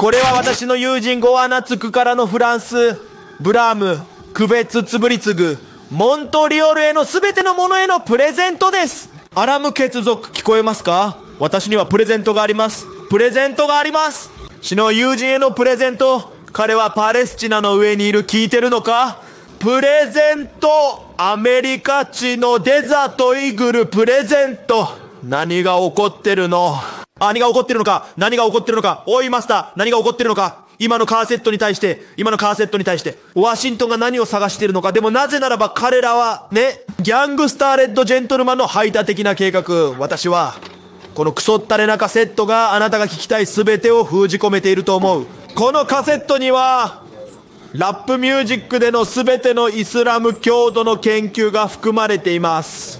これは私の友人ゴアナツクからのフランス、ブラーム、区別つぶりつぐ、モントリオールへの全てのものへのプレゼントです。アラム血族聞こえますか私にはプレゼントがあります。プレゼントがあります。死の友人へのプレゼント。彼はパレスチナの上にいる聞いてるのかプレゼントアメリカ地のデザートイーグルプレゼント何が起こってるの何が起こってるのか何が起こってるのかおいマスター何が起こってるのか今のカーセットに対して、今のカーセットに対して、ワシントンが何を探しているのか。でもなぜならば彼らはね、ギャングスターレッドジェントルマンの排他的な計画。私は、このクソったれなカセットがあなたが聞きたい全てを封じ込めていると思う。このカセットには、ラップミュージックでの全てのイスラム教徒の研究が含まれています。